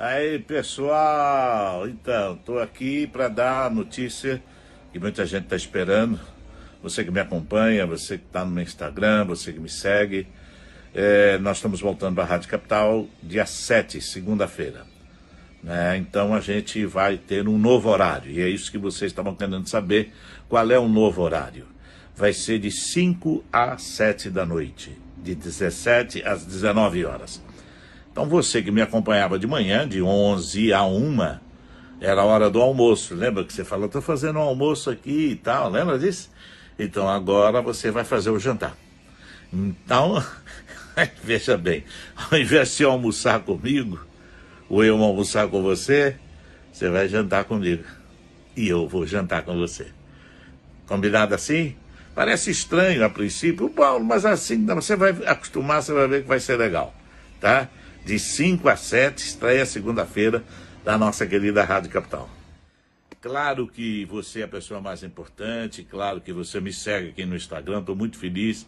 Aí, pessoal, então, estou aqui para dar a notícia que muita gente está esperando. Você que me acompanha, você que está no meu Instagram, você que me segue. É, nós estamos voltando para a Rádio Capital dia 7, segunda-feira. Né? Então a gente vai ter um novo horário. E é isso que vocês estavam querendo saber: qual é o novo horário? Vai ser de 5 a 7 da noite, de 17 às 19 horas. Então você que me acompanhava de manhã, de 11 a 1, era a hora do almoço. Lembra que você falou, estou fazendo um almoço aqui e tal, lembra disso? Então agora você vai fazer o jantar. Então, veja bem, ao invés de almoçar comigo, ou eu almoçar com você, você vai jantar comigo. E eu vou jantar com você. Combinado assim? Parece estranho a princípio, Paulo, mas assim você vai acostumar, você vai ver que vai ser legal, tá? de 5 a 7, estreia segunda-feira da nossa querida Rádio Capital. Claro que você é a pessoa mais importante, claro que você me segue aqui no Instagram, estou muito feliz.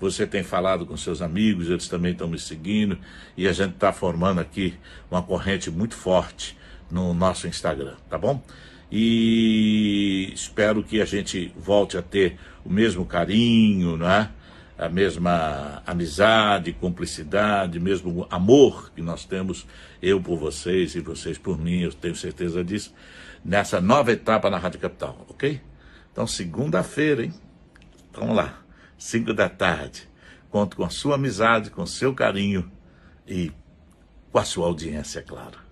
Você tem falado com seus amigos, eles também estão me seguindo e a gente está formando aqui uma corrente muito forte no nosso Instagram, tá bom? E espero que a gente volte a ter o mesmo carinho, não é? a mesma amizade, cumplicidade, mesmo amor que nós temos, eu por vocês e vocês por mim, eu tenho certeza disso, nessa nova etapa na Rádio Capital, ok? Então, segunda-feira, hein? Então, vamos lá, 5 da tarde. Conto com a sua amizade, com o seu carinho e com a sua audiência, é claro.